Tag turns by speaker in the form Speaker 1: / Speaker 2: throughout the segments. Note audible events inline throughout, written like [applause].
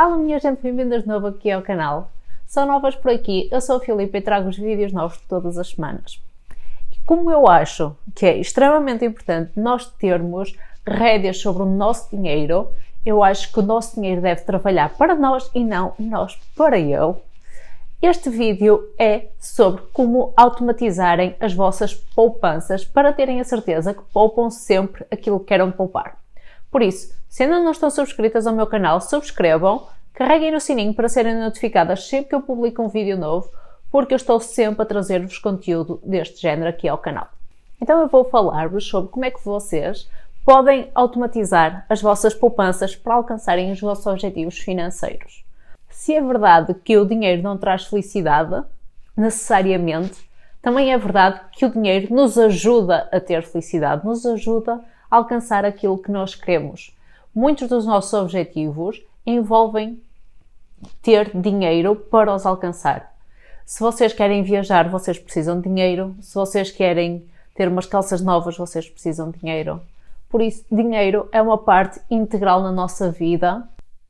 Speaker 1: Alô minha gente, bem vindas de novo aqui ao canal. São novas por aqui, eu sou a Filipe e trago os vídeos novos todas as semanas. E como eu acho que é extremamente importante nós termos rédeas sobre o nosso dinheiro, eu acho que o nosso dinheiro deve trabalhar para nós e não nós para ele. Este vídeo é sobre como automatizarem as vossas poupanças para terem a certeza que poupam sempre aquilo que querem poupar. Por isso, se ainda não estão subscritas ao meu canal, subscrevam, carreguem no sininho para serem notificadas sempre que eu publico um vídeo novo, porque eu estou sempre a trazer-vos conteúdo deste género aqui ao canal. Então eu vou falar-vos sobre como é que vocês podem automatizar as vossas poupanças para alcançarem os vossos objetivos financeiros. Se é verdade que o dinheiro não traz felicidade, necessariamente, também é verdade que o dinheiro nos ajuda a ter felicidade, nos ajuda a alcançar aquilo que nós queremos. Muitos dos nossos objetivos envolvem ter dinheiro para os alcançar. Se vocês querem viajar, vocês precisam de dinheiro. Se vocês querem ter umas calças novas, vocês precisam de dinheiro. Por isso, dinheiro é uma parte integral na nossa vida,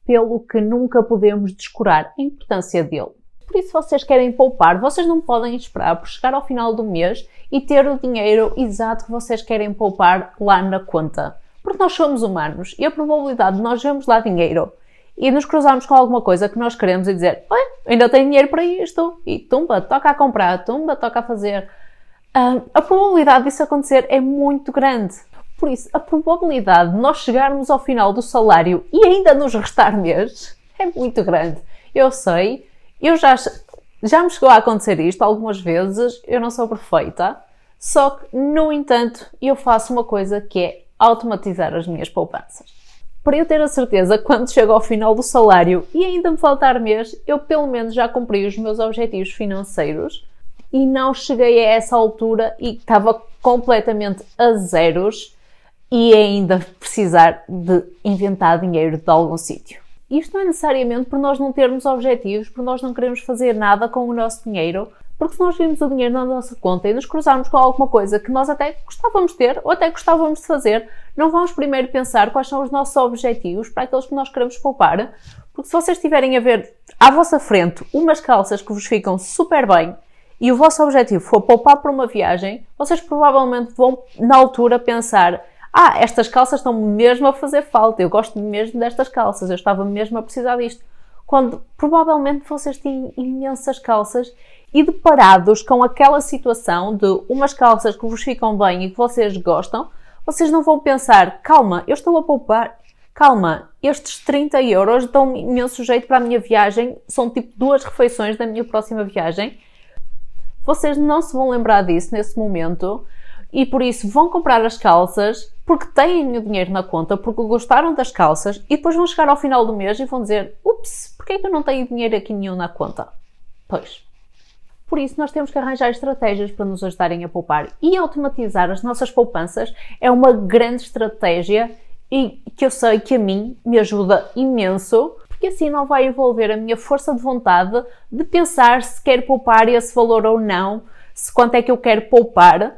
Speaker 1: pelo que nunca podemos descurar a importância dele. Por isso, se vocês querem poupar, vocês não podem esperar por chegar ao final do mês e ter o dinheiro exato que vocês querem poupar lá na conta. Porque nós somos humanos e a probabilidade de nós vermos lá dinheiro e nos cruzarmos com alguma coisa que nós queremos e dizer ainda tenho dinheiro para isto e tumba, toca a comprar, tumba, toca a fazer. Ah, a probabilidade disso acontecer é muito grande. Por isso, a probabilidade de nós chegarmos ao final do salário e ainda nos restar mês é muito grande. Eu sei, eu já, já me chegou a acontecer isto algumas vezes, eu não sou perfeita, só que, no entanto, eu faço uma coisa que é automatizar as minhas poupanças. Para eu ter a certeza quando chego ao final do salário e ainda me faltar mês, eu pelo menos já cumpri os meus objetivos financeiros e não cheguei a essa altura e estava completamente a zeros e ainda precisar de inventar dinheiro de algum sítio. Isto não é necessariamente por nós não termos objetivos, por nós não queremos fazer nada com o nosso dinheiro, porque se nós virmos o dinheiro na nossa conta e nos cruzarmos com alguma coisa que nós até gostávamos de ter ou até gostávamos de fazer, não vamos primeiro pensar quais são os nossos objetivos para aqueles que nós queremos poupar. Porque se vocês tiverem a ver à vossa frente umas calças que vos ficam super bem e o vosso objetivo for poupar para uma viagem, vocês provavelmente vão, na altura, pensar ah, estas calças estão mesmo a fazer falta, eu gosto mesmo destas calças, eu estava mesmo a precisar disto. Quando provavelmente vocês têm imensas calças e deparados com aquela situação de umas calças que vos ficam bem e que vocês gostam, vocês não vão pensar, calma, eu estou a poupar, calma, estes 30 euros dão imenso jeito para a minha viagem, são tipo duas refeições da minha próxima viagem. Vocês não se vão lembrar disso nesse momento e por isso vão comprar as calças porque têm o dinheiro na conta, porque gostaram das calças e depois vão chegar ao final do mês e vão dizer: ups, porquê é que eu não tenho dinheiro aqui nenhum na conta? Pois. Por isso, nós temos que arranjar estratégias para nos ajudarem a poupar. E automatizar as nossas poupanças é uma grande estratégia e que eu sei que a mim me ajuda imenso porque assim não vai envolver a minha força de vontade de pensar se quero poupar esse valor ou não, se quanto é que eu quero poupar,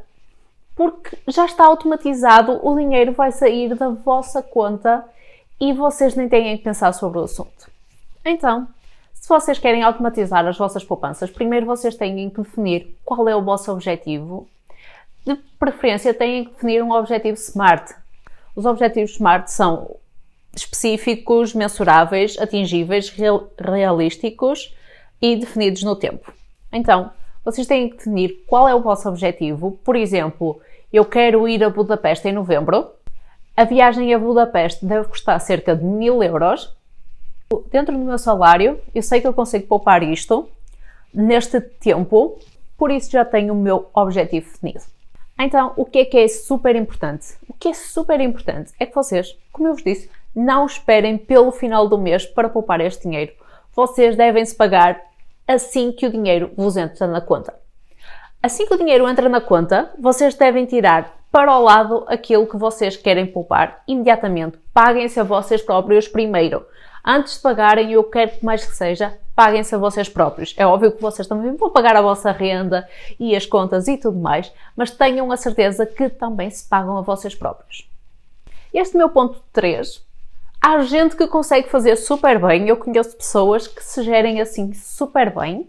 Speaker 1: porque já está automatizado, o dinheiro vai sair da vossa conta e vocês nem têm que pensar sobre o assunto. Então, se vocês querem automatizar as vossas poupanças, primeiro vocês têm que definir qual é o vosso objetivo. De preferência, têm que definir um objetivo SMART. Os objetivos SMART são específicos, mensuráveis, atingíveis, real, realísticos e definidos no tempo. Então, vocês têm que definir qual é o vosso objetivo. Por exemplo, eu quero ir a Budapeste em novembro. A viagem a Budapeste deve custar cerca de 1000 euros Dentro do meu salário, eu sei que eu consigo poupar isto neste tempo, por isso já tenho o meu objetivo definido. Então, o que é que é super importante? O que é super importante é que vocês, como eu vos disse, não esperem pelo final do mês para poupar este dinheiro. Vocês devem se pagar assim que o dinheiro vos entra na conta. Assim que o dinheiro entra na conta, vocês devem tirar para o lado aquilo que vocês querem poupar imediatamente. Paguem-se a vocês próprios primeiro antes de pagarem, eu quero que mais que seja, paguem-se a vocês próprios. É óbvio que vocês também vão pagar a vossa renda e as contas e tudo mais, mas tenham a certeza que também se pagam a vocês próprios. Este meu ponto 3 Há gente que consegue fazer super bem, eu conheço pessoas que se gerem assim super bem,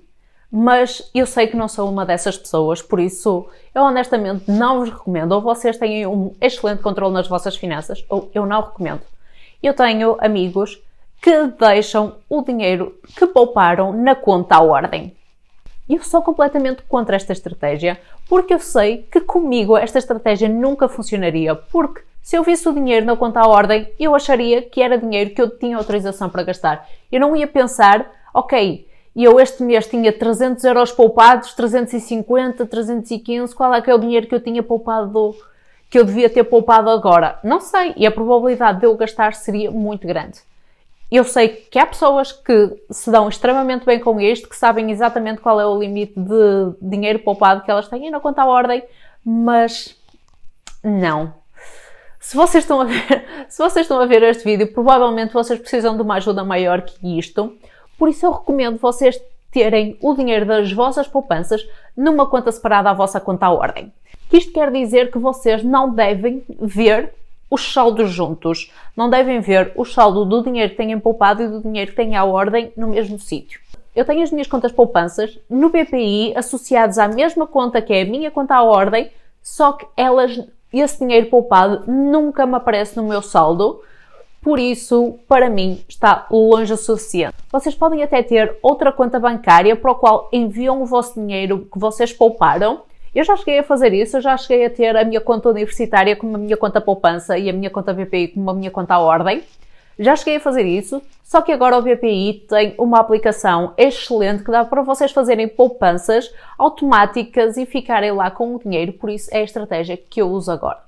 Speaker 1: mas eu sei que não sou uma dessas pessoas, por isso eu honestamente não vos recomendo. Ou vocês têm um excelente controle nas vossas finanças, ou eu não recomendo. Eu tenho amigos que deixam o dinheiro que pouparam na conta à ordem. Eu sou completamente contra esta estratégia porque eu sei que comigo esta estratégia nunca funcionaria. Porque se eu visse o dinheiro na conta à ordem, eu acharia que era dinheiro que eu tinha autorização para gastar. Eu não ia pensar, ok, e eu este mês tinha 300 euros poupados, 350, 315, qual é que é o dinheiro que eu tinha poupado, que eu devia ter poupado agora? Não sei, e a probabilidade de eu gastar seria muito grande eu sei que há pessoas que se dão extremamente bem com isto, que sabem exatamente qual é o limite de dinheiro poupado que elas têm na conta à ordem, mas não. Se vocês, estão a ver, [laughs] se vocês estão a ver este vídeo, provavelmente vocês precisam de uma ajuda maior que isto. Por isso eu recomendo vocês terem o dinheiro das vossas poupanças numa conta separada à vossa conta à ordem. Isto quer dizer que vocês não devem ver os saldos juntos. Não devem ver o saldo do dinheiro que têm poupado e do dinheiro que têm à ordem no mesmo sítio. Eu tenho as minhas contas poupanças no BPI associadas à mesma conta que é a minha conta à ordem, só que elas, esse dinheiro poupado nunca me aparece no meu saldo. Por isso, para mim, está longe o suficiente. Vocês podem até ter outra conta bancária para a qual enviam o vosso dinheiro que vocês pouparam eu já cheguei a fazer isso, eu já cheguei a ter a minha conta universitária como a minha conta poupança e a minha conta BPI como a minha conta à ordem. Já cheguei a fazer isso, só que agora o BPI tem uma aplicação excelente que dá para vocês fazerem poupanças automáticas e ficarem lá com o dinheiro, por isso é a estratégia que eu uso agora.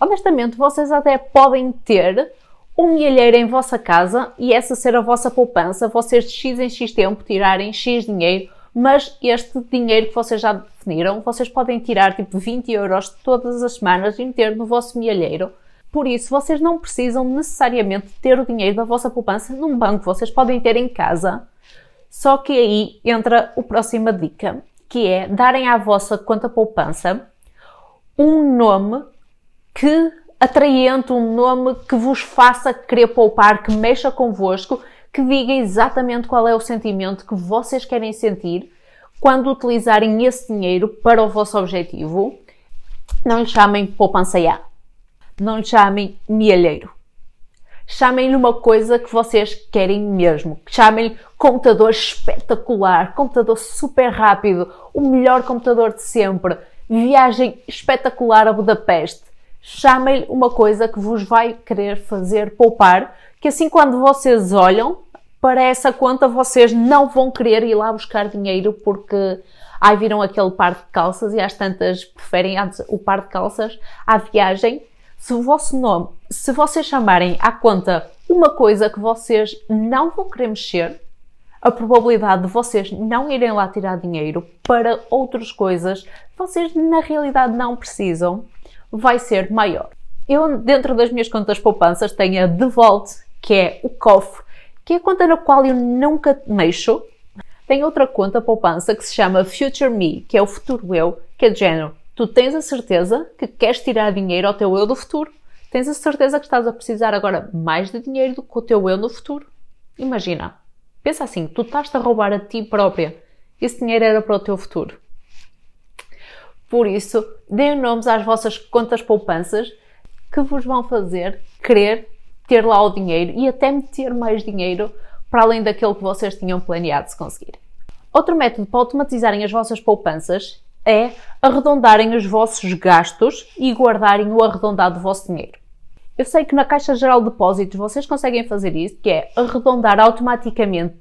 Speaker 1: Honestamente, vocês até podem ter um milheiro em vossa casa e essa ser a vossa poupança, vocês de x em x tempo tirarem x dinheiro mas este dinheiro que vocês já definiram, vocês podem tirar tipo 20 euros todas as semanas e meter no vosso milheiro. Por isso, vocês não precisam necessariamente ter o dinheiro da vossa poupança num banco, vocês podem ter em casa. Só que aí entra a próxima dica, que é darem à vossa conta poupança um nome que atraente, um nome que vos faça querer poupar, que mexa convosco que diga exatamente qual é o sentimento que vocês querem sentir quando utilizarem esse dinheiro para o vosso objetivo. Não lhe chamem poupança Não lhe chamem mielheiro. Chamem-lhe uma coisa que vocês querem mesmo. Chamem-lhe computador espetacular, computador super rápido, o melhor computador de sempre, viagem espetacular a Budapeste. Chamem-lhe uma coisa que vos vai querer fazer poupar, que assim quando vocês olham para essa conta vocês não vão querer ir lá buscar dinheiro porque aí viram aquele par de calças e às tantas preferem antes o par de calças à viagem. Se o vosso nome, se vocês chamarem à conta uma coisa que vocês não vão querer mexer, a probabilidade de vocês não irem lá tirar dinheiro para outras coisas que vocês na realidade não precisam vai ser maior. Eu, dentro das minhas contas poupanças, tenho a Devolt, que é o cofre que é a conta na qual eu nunca mexo, tem outra conta poupança que se chama Future Me, que é o futuro eu, que é de género. Tu tens a certeza que queres tirar dinheiro ao teu eu do futuro. Tens a certeza que estás a precisar agora mais de dinheiro do que o teu eu no futuro. Imagina. Pensa assim, tu estás-te a roubar a ti própria. Esse dinheiro era para o teu futuro. Por isso, deem nomes às vossas contas poupanças que vos vão fazer querer ter lá o dinheiro e até meter mais dinheiro para além daquilo que vocês tinham planeado se conseguir. Outro método para automatizarem as vossas poupanças é arredondarem os vossos gastos e guardarem o arredondado do vosso dinheiro. Eu sei que na Caixa Geral de Depósitos vocês conseguem fazer isso, que é arredondar automaticamente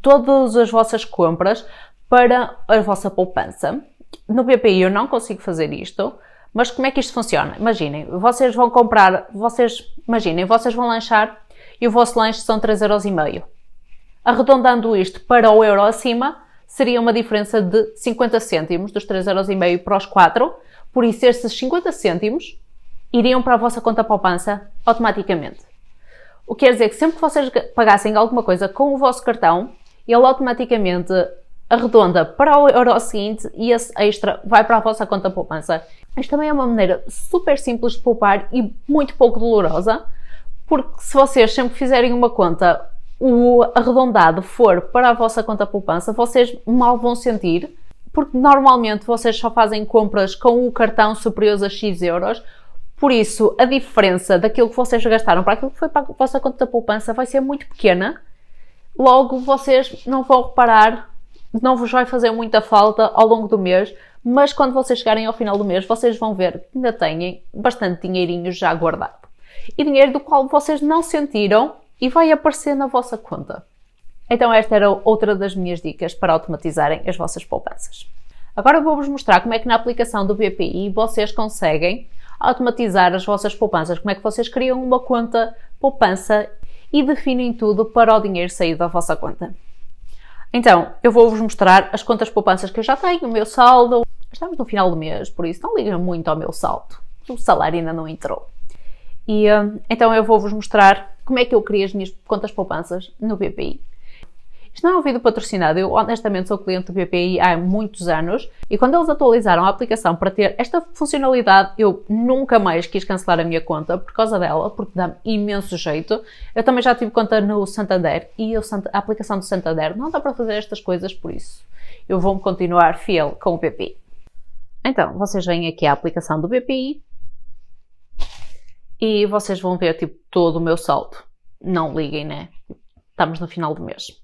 Speaker 1: todas as vossas compras para a vossa poupança. No BPI eu não consigo fazer isto, mas como é que isto funciona? Imaginem, vocês vão comprar, vocês, imaginem, vocês vão lanchar e o vosso lanche são 3,5€. Arredondando isto para o euro acima, seria uma diferença de 50 cêntimos, dos 3,5€ para os 4, por isso esses 50 cêntimos iriam para a vossa conta poupança automaticamente. O que quer dizer que sempre que vocês pagassem alguma coisa com o vosso cartão, ele automaticamente arredonda para o euro seguinte e esse extra vai para a vossa conta poupança mas também é uma maneira super simples de poupar e muito pouco dolorosa, porque se vocês sempre fizerem uma conta, o arredondado for para a vossa conta poupança, vocês mal vão sentir, porque normalmente vocês só fazem compras com o cartão superior a X euros, por isso a diferença daquilo que vocês gastaram para aquilo que foi para a vossa conta poupança vai ser muito pequena, logo vocês não vão reparar, não vos vai fazer muita falta ao longo do mês, mas quando vocês chegarem ao final do mês, vocês vão ver que ainda têm bastante dinheirinho já guardado. E dinheiro do qual vocês não sentiram e vai aparecer na vossa conta. Então esta era outra das minhas dicas para automatizarem as vossas poupanças. Agora vou-vos mostrar como é que na aplicação do BPI vocês conseguem automatizar as vossas poupanças, como é que vocês criam uma conta poupança e definem tudo para o dinheiro sair da vossa conta. Então, eu vou-vos mostrar as contas poupanças que eu já tenho, o meu saldo. Estamos no final do mês, por isso não liga muito ao meu saldo. O salário ainda não entrou. E hum, então eu vou-vos mostrar como é que eu criei as minhas contas poupanças no BPI. Isto não é um vídeo patrocinado, eu honestamente sou cliente do BPI há muitos anos e quando eles atualizaram a aplicação para ter esta funcionalidade, eu nunca mais quis cancelar a minha conta por causa dela, porque dá-me imenso jeito. Eu também já tive conta no Santander e eu, a aplicação do Santander não dá para fazer estas coisas, por isso eu vou-me continuar fiel com o BPI. Então, vocês vêm aqui a aplicação do BPI e vocês vão ver tipo todo o meu saldo. Não liguem, né? Estamos no final do mês.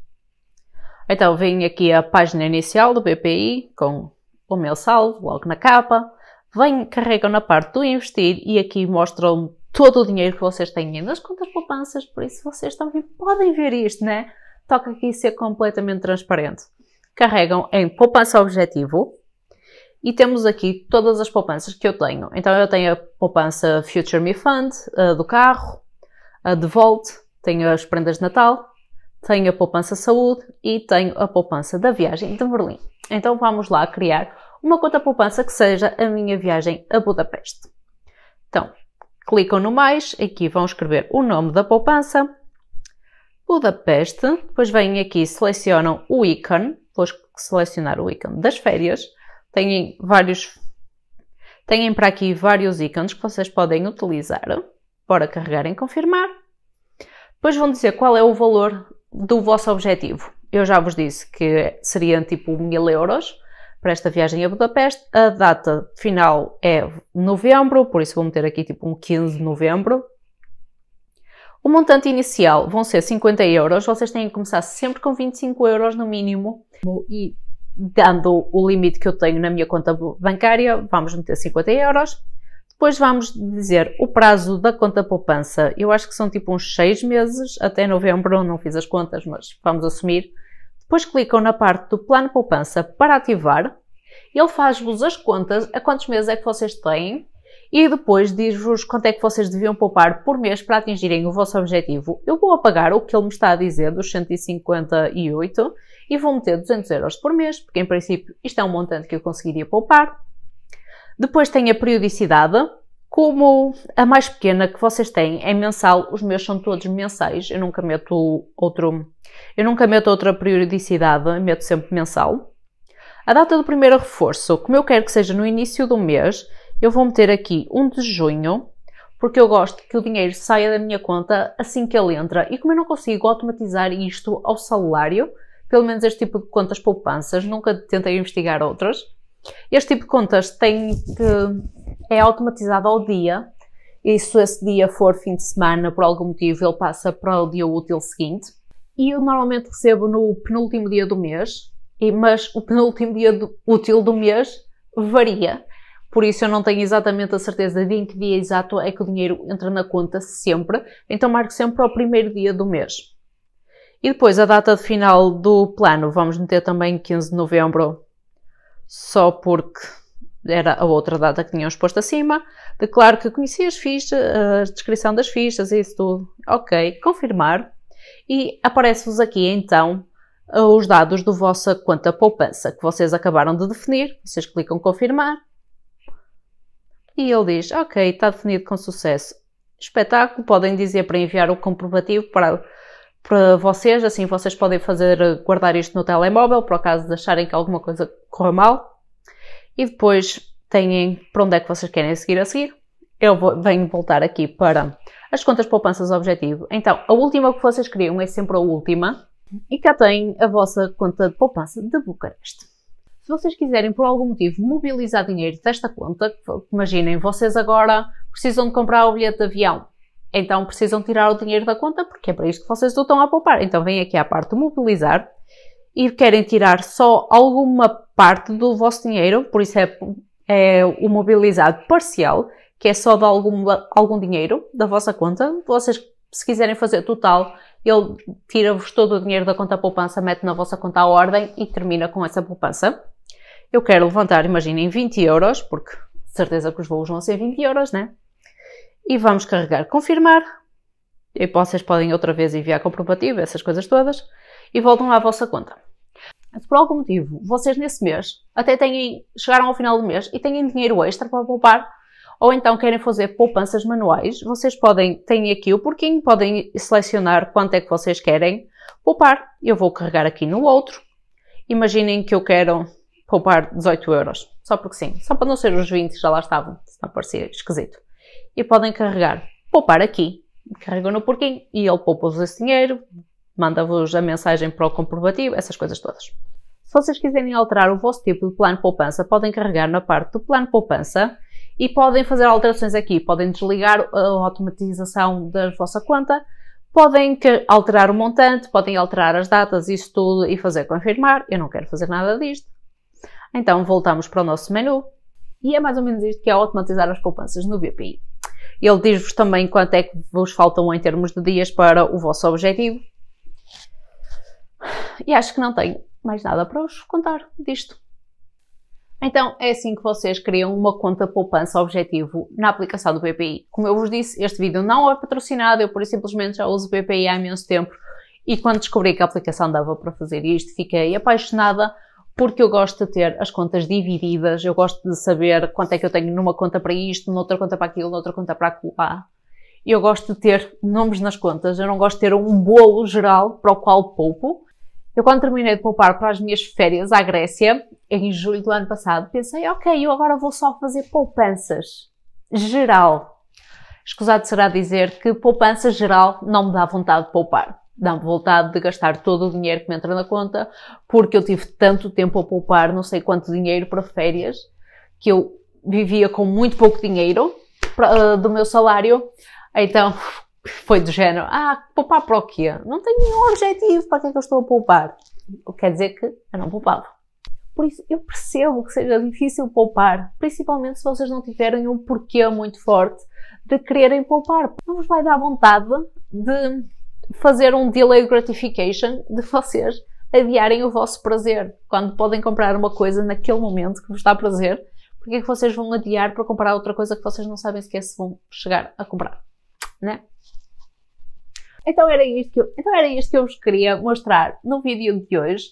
Speaker 1: Então vem aqui a página inicial do BPI com o meu saldo logo na capa. Vem, carregam na parte do investir e aqui mostram todo o dinheiro que vocês têm nas contas poupanças, por isso vocês também podem ver isto, né? Toca aqui ser completamente transparente. Carregam em poupança objetivo e temos aqui todas as poupanças que eu tenho. Então eu tenho a poupança Future Me Fund, do carro, a de Volt, tenho as prendas de Natal, tenho a poupança saúde e tenho a poupança da viagem de Berlim. Então vamos lá criar uma conta poupança que seja a minha viagem a Budapeste. Então, clicam no mais, aqui vão escrever o nome da poupança, Budapeste, depois vêm aqui e selecionam o ícone, depois selecionar o ícone das férias, têm vários têm para aqui vários ícones que vocês podem utilizar para carregar em confirmar. Depois vão dizer qual é o valor do vosso objetivo. Eu já vos disse que seriam tipo mil euros para esta viagem a Budapeste. A data final é novembro, por isso vou meter aqui tipo um 15 de novembro. O montante inicial vão ser 50 euros. Vocês têm que começar sempre com 25 euros no mínimo. E dando o limite que eu tenho na minha conta bancária, vamos meter 50 euros. Depois vamos dizer o prazo da conta poupança. Eu acho que são tipo uns 6 meses, até novembro, [laughs] não fiz as contas, mas vamos assumir. Depois clicam na parte do plano poupança para ativar. Ele faz-vos as contas, a quantos meses é que vocês têm e depois diz-vos quanto é que vocês deviam poupar por mês para atingirem o vosso objetivo. Eu vou apagar o que ele me está a dizer dos 158 e vou meter 200 euros por mês, porque em princípio isto é um montante que eu conseguiria poupar. Depois tem a periodicidade, como a mais pequena que vocês têm é mensal, os meus são todos mensais, eu nunca meto outro, eu nunca meto outra periodicidade, meto sempre mensal. A data do primeiro reforço, como eu quero que seja no início do mês, eu vou meter aqui 1 de junho, porque eu gosto que o dinheiro saia da minha conta assim que ele entra. E como eu não consigo automatizar isto ao salário, pelo menos este tipo de contas poupanças, nunca tentei investigar outras, este tipo de contas tem que, é automatizado ao dia e se esse dia for fim de semana, por algum motivo, ele passa para o dia útil seguinte. E eu normalmente recebo no penúltimo dia do mês, mas o penúltimo dia do, útil do mês varia. Por isso eu não tenho exatamente a certeza de em que dia exato é que o dinheiro entra na conta sempre. Então marco sempre ao primeiro dia do mês. E depois a data de final do plano, vamos meter também 15 de novembro só porque era a outra data que tinham exposto acima. Declaro que conhecia as fichas, a descrição das fichas e isso tudo. Ok, confirmar. E aparece-vos aqui então os dados do vossa conta poupança que vocês acabaram de definir. Vocês clicam confirmar. E ele diz, ok, está definido com sucesso. Espetáculo, podem dizer para enviar o comprovativo para para vocês, assim vocês podem fazer eh, guardar isto no telemóvel, por acaso de acharem que alguma coisa corra mal. E depois têm para onde é que vocês querem seguir a seguir. Eu vou, venho voltar aqui para as contas poupanças objetivo. Então, a última que vocês criam é sempre a última. E cá tem a vossa conta de poupança de Bucareste. Se vocês quiserem, por algum motivo, mobilizar dinheiro desta conta, imaginem, vocês agora precisam de comprar o bilhete de avião então precisam tirar o dinheiro da conta porque é para isto que vocês estão a poupar. Então vem aqui à parte de mobilizar e querem tirar só alguma parte do vosso dinheiro, por isso é, é o mobilizado parcial, que é só de algum, algum dinheiro da vossa conta. Vocês, se quiserem fazer total, ele tira-vos todo o dinheiro da conta poupança, mete na vossa conta à ordem e termina com essa poupança. Eu quero levantar, imaginem, 20 euros, porque certeza que os voos vão ser 20 euros, né? e vamos carregar confirmar. E vocês podem outra vez enviar comprovativo, essas coisas todas, e voltam à vossa conta. Se por algum motivo vocês nesse mês até têm, chegaram ao final do mês e têm dinheiro extra para poupar, ou então querem fazer poupanças manuais, vocês podem, têm aqui o porquinho, podem selecionar quanto é que vocês querem poupar. Eu vou carregar aqui no outro. Imaginem que eu quero poupar 18 euros, só porque sim, só para não ser os 20 já lá estavam, senão parecia esquisito e podem carregar poupar aqui. Carregam no porquinho e ele poupa-vos esse dinheiro, manda-vos a mensagem para o comprovativo, essas coisas todas. Se vocês quiserem alterar o vosso tipo de plano poupança, podem carregar na parte do plano poupança e podem fazer alterações aqui. Podem desligar uh, a automatização da vossa conta, podem alterar o montante, podem alterar as datas, isso tudo e fazer confirmar. Eu não quero fazer nada disto. Então voltamos para o nosso menu e é mais ou menos isto que é automatizar as poupanças no BPI. Ele diz-vos também quanto é que vos faltam em termos de dias para o vosso objetivo. E acho que não tenho mais nada para vos contar disto. Então é assim que vocês criam uma conta poupança objetivo na aplicação do PPI. Como eu vos disse, este vídeo não é patrocinado, eu por simplesmente já uso o PPI há imenso tempo e quando descobri que a aplicação dava para fazer isto, fiquei apaixonada porque eu gosto de ter as contas divididas, eu gosto de saber quanto é que eu tenho numa conta para isto, noutra conta para aquilo, noutra conta para acolá. Ah, eu gosto de ter nomes nas contas, eu não gosto de ter um bolo geral para o qual poupo. Eu quando terminei de poupar para as minhas férias à Grécia, em julho do ano passado, pensei, ok, eu agora vou só fazer poupanças. Geral. Escusado será dizer que poupança geral não me dá vontade de poupar dá-me vontade de gastar todo o dinheiro que me entra na conta, porque eu tive tanto tempo a poupar, não sei quanto dinheiro para férias, que eu vivia com muito pouco dinheiro pra, uh, do meu salário. Então, foi do género, ah, poupar para o quê? Não tenho nenhum objetivo, para que é que eu estou a poupar? O que quer dizer que eu não poupava. Por isso, eu percebo que seja difícil poupar, principalmente se vocês não tiverem um porquê muito forte de quererem poupar. Não vos vai dar vontade de fazer um delay gratification de vocês adiarem o vosso prazer. Quando podem comprar uma coisa naquele momento que vos dá prazer, porque é que vocês vão adiar para comprar outra coisa que vocês não sabem sequer se vão chegar a comprar, né? Então era isto que eu, então era isto que eu vos queria mostrar no vídeo de hoje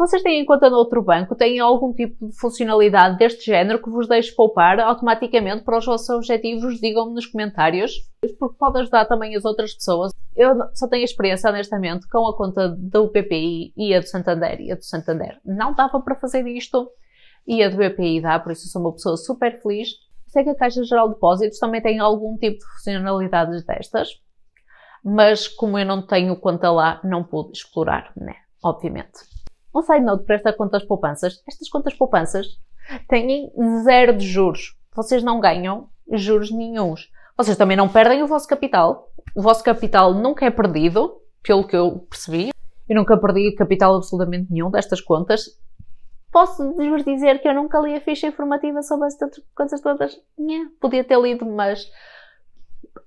Speaker 1: vocês têm conta no outro banco, têm algum tipo de funcionalidade deste género que vos deixe poupar automaticamente para os vossos objetivos? Digam-me nos comentários, porque pode ajudar também as outras pessoas. Eu só tenho experiência, honestamente, com a conta do PPI e a do Santander. E a do Santander não dava para fazer isto e a do BPI dá, por isso sou uma pessoa super feliz. Sei é que a Caixa Geral de Depósitos também tem algum tipo de funcionalidades destas, mas como eu não tenho conta lá, não pude explorar, né? Obviamente. Um side note para esta conta das poupanças. Estas contas poupanças têm zero de juros. Vocês não ganham juros nenhums. Vocês também não perdem o vosso capital. O vosso capital nunca é perdido, pelo que eu percebi. Eu nunca perdi capital absolutamente nenhum destas contas. Posso-vos dizer que eu nunca li a ficha informativa sobre estas coisas todas? Nha, podia ter lido, mas.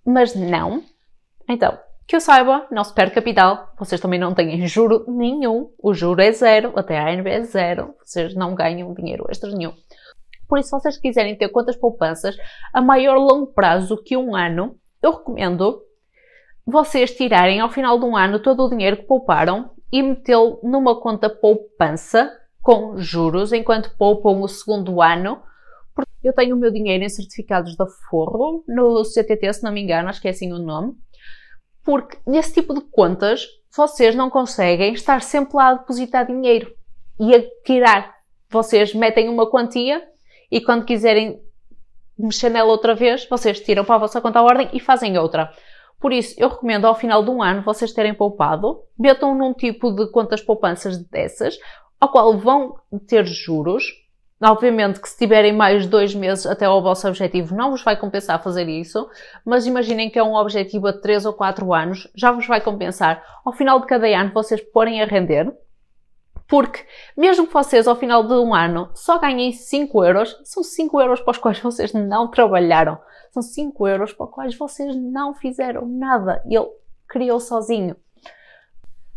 Speaker 1: Mas não. Então, que eu saiba, não se perde capital, vocês também não têm juro nenhum, o juro é zero, até a ANB é zero, vocês não ganham dinheiro extra nenhum. Por isso, se vocês quiserem ter quantas poupanças a maior longo prazo que um ano, eu recomendo vocês tirarem ao final de um ano todo o dinheiro que pouparam e metê-lo numa conta poupança com juros enquanto poupam o segundo ano. Eu tenho o meu dinheiro em certificados de aforro no CTT, se não me engano, acho que é assim o nome porque nesse tipo de contas vocês não conseguem estar sempre lá a depositar dinheiro e a tirar. Vocês metem uma quantia e quando quiserem mexer nela outra vez, vocês tiram para a vossa conta à ordem e fazem outra. Por isso, eu recomendo ao final de um ano vocês terem poupado, metam num tipo de contas poupanças dessas, ao qual vão ter juros, Obviamente que se tiverem mais dois meses até ao vosso objetivo, não vos vai compensar fazer isso, mas imaginem que é um objetivo a 3 ou 4 anos, já vos vai compensar ao final de cada ano vocês porem a render, porque mesmo que vocês ao final de um ano só ganhem 5 euros, são 5 euros para os quais vocês não trabalharam, são 5 euros para os quais vocês não fizeram nada, ele criou sozinho.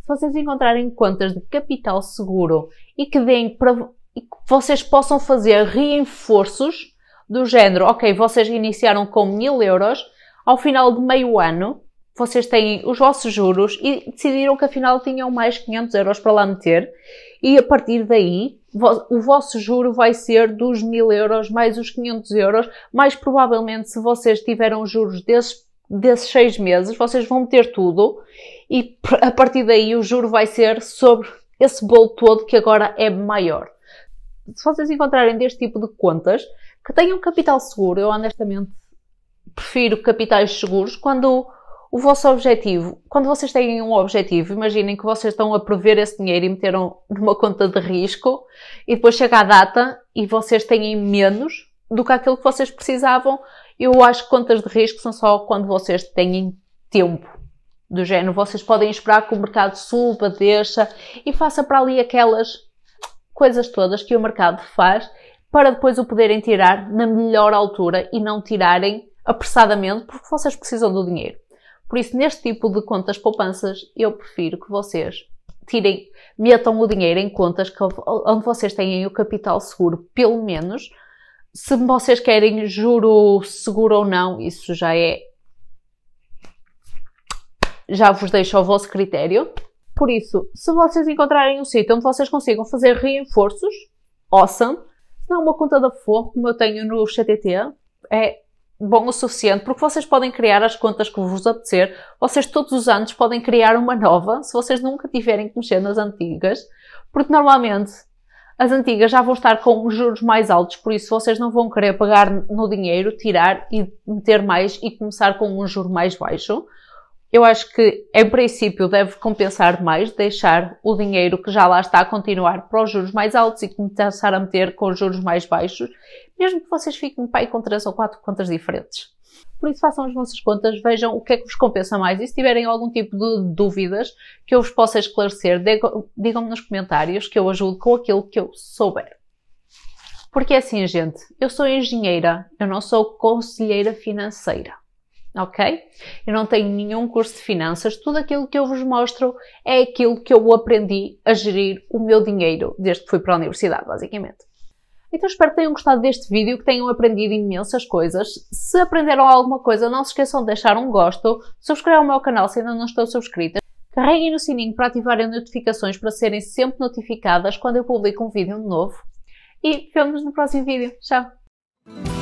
Speaker 1: Se vocês encontrarem contas de capital seguro e que deem para e que vocês possam fazer reenforços do género, ok, vocês iniciaram com mil euros, ao final de meio ano vocês têm os vossos juros e decidiram que afinal tinham mais 500 euros para lá meter e a partir daí o vosso juro vai ser dos 1000 euros mais os 500 euros, mais provavelmente se vocês tiveram juros desses, desses meses, vocês vão meter tudo e a partir daí o juro vai ser sobre esse bolo todo que agora é maior se vocês encontrarem deste tipo de contas que tenham capital seguro, eu honestamente prefiro capitais seguros quando o vosso objetivo, quando vocês têm um objetivo, imaginem que vocês estão a prever esse dinheiro e meteram numa conta de risco e depois chega a data e vocês têm menos do que aquilo que vocês precisavam. Eu acho que contas de risco são só quando vocês têm tempo do género. Vocês podem esperar que o mercado suba, deixa e faça para ali aquelas coisas todas que o mercado faz para depois o poderem tirar na melhor altura e não tirarem apressadamente porque vocês precisam do dinheiro. Por isso, neste tipo de contas poupanças, eu prefiro que vocês tirem, metam o dinheiro em contas que, onde vocês têm o capital seguro, pelo menos. Se vocês querem juro seguro ou não, isso já é. Já vos deixo ao vosso critério. Por isso, se vocês encontrarem um sítio onde vocês consigam fazer reforços, awesome. Se não uma conta da Forro, como eu tenho no CTT, é bom o suficiente, porque vocês podem criar as contas que vos apetecer. Vocês todos os anos podem criar uma nova, se vocês nunca tiverem que mexer nas antigas, porque normalmente as antigas já vão estar com juros mais altos, por isso vocês não vão querer pagar no dinheiro, tirar e meter mais e começar com um juro mais baixo eu acho que, em princípio, deve compensar mais deixar o dinheiro que já lá está a continuar para os juros mais altos e começar a meter com juros mais baixos, mesmo que vocês fiquem pai com três ou quatro contas diferentes. Por isso, façam as vossas contas, vejam o que é que vos compensa mais e se tiverem algum tipo de dúvidas que eu vos possa esclarecer, digam-me nos comentários que eu ajudo com aquilo que eu souber. Porque é assim, gente, eu sou engenheira, eu não sou conselheira financeira ok? Eu não tenho nenhum curso de finanças, tudo aquilo que eu vos mostro é aquilo que eu aprendi a gerir o meu dinheiro desde que fui para a universidade, basicamente. Então espero que tenham gostado deste vídeo, que tenham aprendido imensas coisas. Se aprenderam alguma coisa, não se esqueçam de deixar um gosto, subscrever o meu canal se ainda não estão subscritas, carreguem no sininho para ativarem notificações para serem sempre notificadas quando eu publico um vídeo novo. E vemos no próximo vídeo. Tchau!